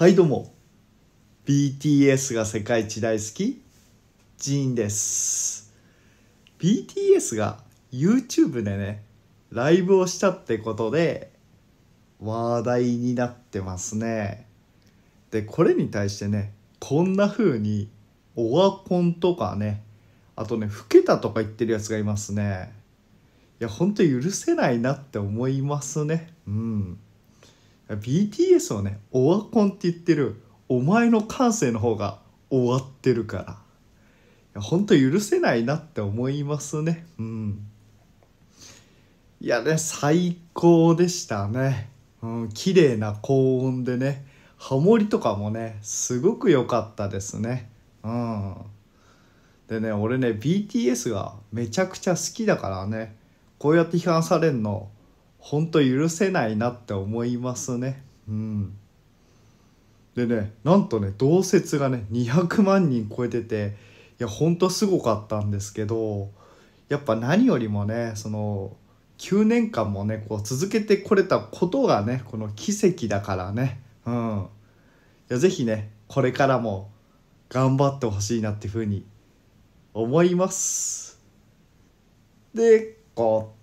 はいどうも BTS が世界一大好きジーンです BTS が YouTube でねライブをしたってことで話題になってますねでこれに対してねこんな風にオワコンとかねあとね老けたとか言ってるやつがいますねいやほんと許せないなって思いますねうん BTS をねオワコンって言ってるお前の感性の方が終わってるからいやほんと許せないなって思いますねうんいやね最高でしたねうん綺麗な高音でねハモリとかもねすごく良かったですねうんでね俺ね BTS がめちゃくちゃ好きだからねこうやって批判されんの本当許せないなって思いますね。うん、でねなんとね同説がね200万人超えてていやほんとすごかったんですけどやっぱ何よりもねその9年間もねこう続けてこれたことがねこの奇跡だからねうんいや是非ねこれからも頑張ってほしいなっていうふうに思います。でこう